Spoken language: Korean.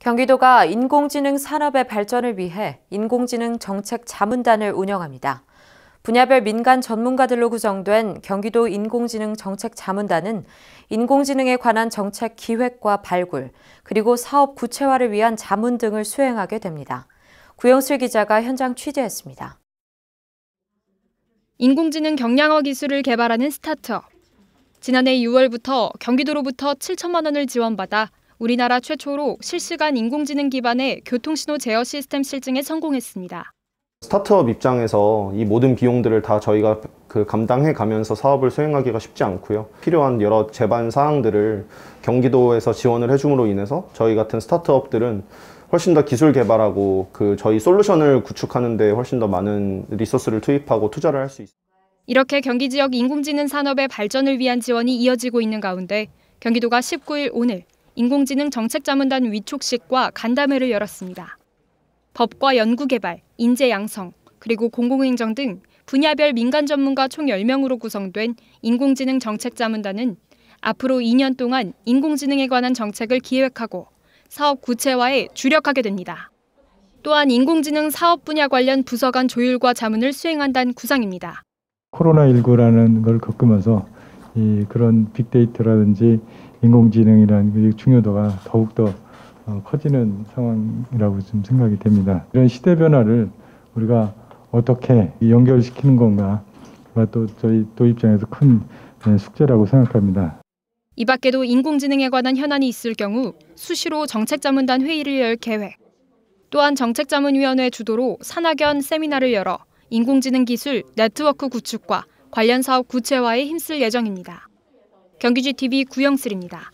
경기도가 인공지능 산업의 발전을 위해 인공지능 정책 자문단을 운영합니다. 분야별 민간 전문가들로 구성된 경기도 인공지능 정책 자문단은 인공지능에 관한 정책 기획과 발굴, 그리고 사업 구체화를 위한 자문 등을 수행하게 됩니다. 구영수 기자가 현장 취재했습니다. 인공지능 경량화 기술을 개발하는 스타트업. 지난해 6월부터 경기도로부터 7천만 원을 지원받아 우리나라 최초로 실시간 인공지능 기반의 교통신호 제어 시스템 실증에 성공했습니다. 스타트업 입장에서 이 모든 비용들을 다 저희가 그 감당해 가면서 사업을 수행하기가 쉽지 않고요. 필요한 여러 재반 사항들을 경기도에서 지원을 해줌으로 인해서 저희 같은 스타트업들은 훨씬 더 기술 개발하고 그 저희 솔루션을 구축하는 데 훨씬 더 많은 리소스를 투입하고 투자를 할 수 있습니다. 이렇게 경기 지역 인공지능 산업의 발전을 위한 지원이 이어지고 있는 가운데 경기도가 19일 오늘 인공지능 정책자문단 위촉식과 간담회를 열었습니다. 법과 연구개발, 인재 양성, 그리고 공공행정 등 분야별 민간 전문가 총 10명으로 구성된 인공지능 정책자문단은 앞으로 2년 동안 인공지능에 관한 정책을 기획하고 사업 구체화에 주력하게 됩니다. 또한 인공지능 사업 분야 관련 부서 간 조율과 자문을 수행한다는 구상입니다. 코로나19라는 걸 겪으면서 이 그런 빅데이터라든지 인공지능이라는 중요도가 더욱더 어, 커지는 상황이라고 좀 생각이 됩니다. 이런 시대 변화를 우리가 어떻게 연결시키는 건가가 또 저희 또 입장에서 큰 예, 숙제라고 생각합니다. 이 밖에도 인공지능에 관한 현안이 있을 경우 수시로 정책자문단 회의를 열 계획. 또한 정책자문위원회 주도로 산학연 세미나를 열어 인공지능 기술 네트워크 구축과 관련 사업 구체화에 힘쓸 예정입니다. 경기지 TV 구영슬입니다.